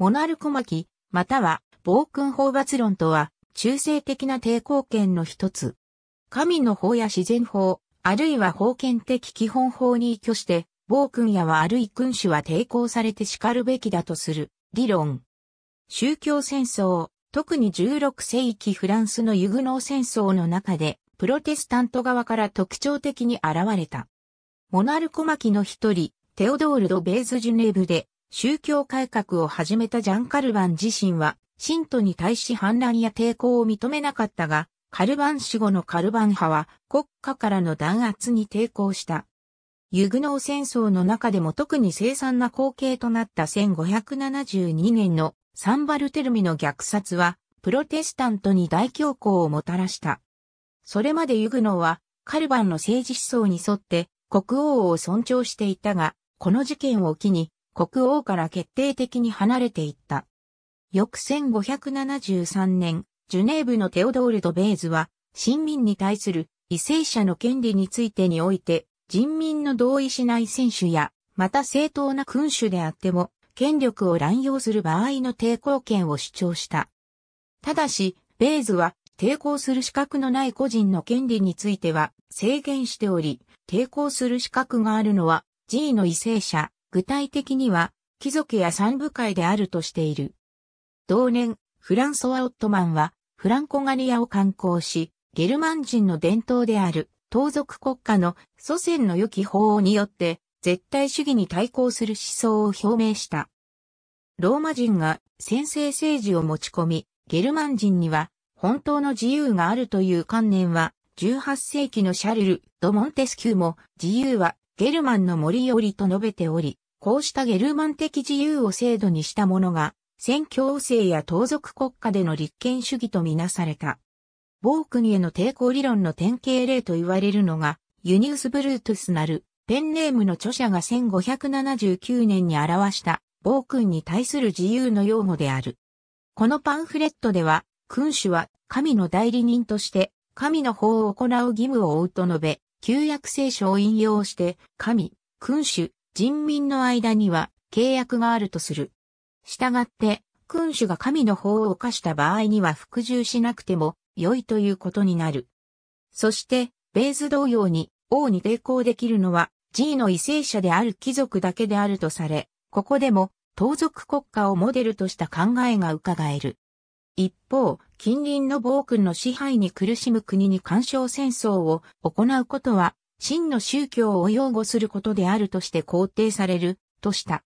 モナルコマキ、または暴君法罰論とは、中性的な抵抗権の一つ。神の法や自然法、あるいは法権的基本法に依拠して、暴君やはあるい君主は抵抗されて叱るべきだとする理論。宗教戦争、特に16世紀フランスのユグノー戦争の中で、プロテスタント側から特徴的に現れた。モナルコマキの一人、テオドール・ド・ベーズ・ジュネーブで、宗教改革を始めたジャン・カルバン自身は、信徒に対し反乱や抵抗を認めなかったが、カルバン死後のカルバン派は国家からの弾圧に抵抗した。ユグノー戦争の中でも特に凄惨な光景となった1572年のサンバルテルミの虐殺は、プロテスタントに大恐慌をもたらした。それまでユグノーは、カルバンの政治思想に沿って国王を尊重していたが、この事件を機に国王から決定的に離れていった。翌1573年、ジュネーブのテオドール・ド・ベーズは、新民に対する為政者の権利についてにおいて、人民の同意しない選手や、また正当な君主であっても、権力を乱用する場合の抵抗権を主張した。ただし、ベーズは、抵抗する資格のない個人の権利については制限しており、抵抗する資格があるのは G の為政者、具体的には、貴族や三部会であるとしている。同年、フランソワ・オットマンは、フランコガリアを観光し、ゲルマン人の伝統である、盗賊国家の祖先の良き法によって、絶対主義に対抗する思想を表明した。ローマ人が先制政治を持ち込み、ゲルマン人には本当の自由があるという観念は、18世紀のシャルル・ド・モンテスキューも自由はゲルマンの森よりと述べており、こうしたゲルマン的自由を制度にしたものが、宣教制や盗賊国家での立憲主義とみなされた。暴君への抵抗理論の典型例と言われるのが、ユニウス・ブルートゥスなる、ペンネームの著者が1579年に表した、暴君に対する自由の擁護である。このパンフレットでは、君主は神の代理人として、神の法を行う義務を負うと述べ、旧約聖書を引用して、神、君主、人民の間には契約があるとする。したがって、君主が神の法を犯した場合には服従しなくても良いということになる。そして、ベーズ同様に王に抵抗できるのは G の為政者である貴族だけであるとされ、ここでも盗賊国家をモデルとした考えが伺える。一方、近隣の暴君の支配に苦しむ国に干渉戦争を行うことは、真の宗教を擁護することであるとして肯定される、とした。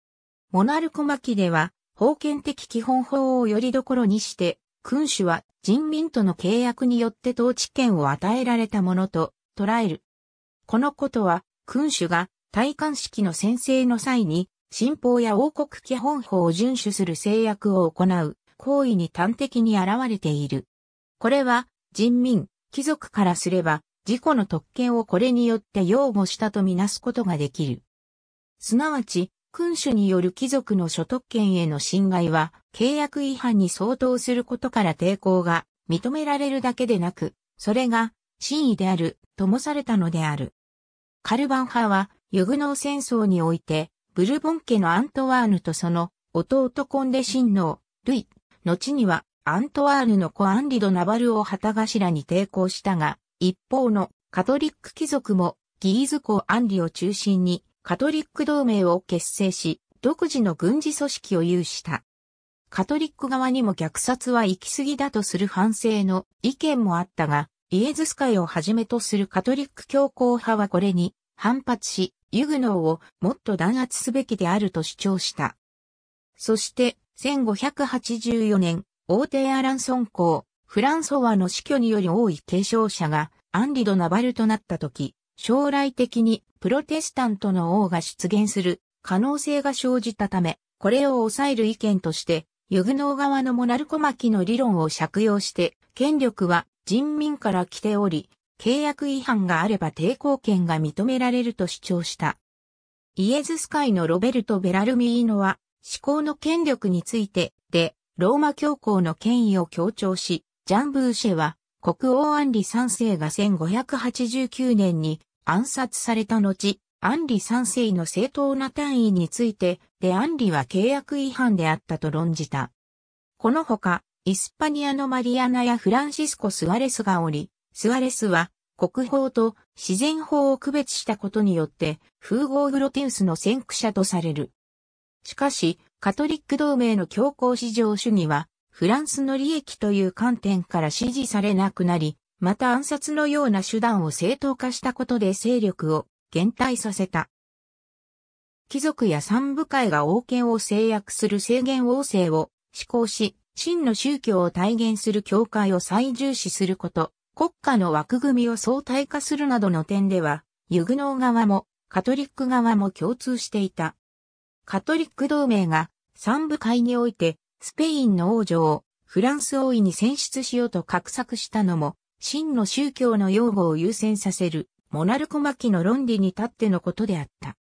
モナルコマキでは、封建的基本法をよりどころにして、君主は人民との契約によって統治権を与えられたものと捉える。このことは、君主が戴冠式の宣誓の際に、新法や王国基本法を遵守する制約を行う、行為に端的に現れている。これは人民、貴族からすれば自己の特権をこれによって擁護したとみなすことができる。すなわち、君主による貴族の所得権への侵害は契約違反に相当することから抵抗が認められるだけでなく、それが真意であるともされたのである。カルバン派はユグノー戦争においてブルボン家のアントワーヌとその弟コンデ親王、ルイ後にはアントワーヌの子アンリド・ナバルを旗頭に抵抗したが、一方のカトリック貴族もギーズ公アンリを中心にカトリック同盟を結成し、独自の軍事組織を有した。カトリック側にも虐殺は行き過ぎだとする反省の意見もあったが、イエズス会をはじめとするカトリック教皇派はこれに反発し、ユグノーをもっと弾圧すべきであると主張した。そして、1584年、王帝アランソン公、フランソワの死去により多い継承者がアンリド・ナバルとなった時、将来的にプロテスタントの王が出現する可能性が生じたため、これを抑える意見として、ユグノー側のモナルコマキの理論を借用して、権力は人民から来ており、契約違反があれば抵抗権が認められると主張した。イエズス会のロベルト・ベラルミーノは、思考の権力について、で、ローマ教皇の権威を強調し、ジャン・ブーシェは、国王アンリ3世が1589年に暗殺された後、アンリ3世の正当な単位について、でアンリは契約違反であったと論じた。このほか、イスパニアのマリアナやフランシスコ・スアレスがおり、スアレスは国法と自然法を区別したことによって、風合グロテウスの先駆者とされる。しかし、カトリック同盟の強硬市場主義は、フランスの利益という観点から支持されなくなり、また暗殺のような手段を正当化したことで勢力を減退させた。貴族や三部会が王権を制約する制限王政を施行し、真の宗教を体現する教会を最重視すること、国家の枠組みを相対化するなどの点では、ユグノー側もカトリック側も共通していた。カトリック同盟が三部会においてスペインの王女をフランス王位に選出しようと画策したのも、真の宗教の擁護を優先させるモナルコマキの論理に立ってのことであった。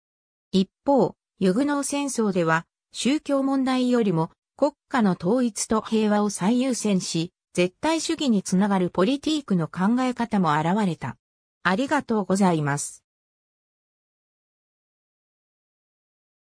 一方、ユグノー戦争では宗教問題よりも国家の統一と平和を最優先し、絶対主義につながるポリティークの考え方も現れた。ありがとうございます。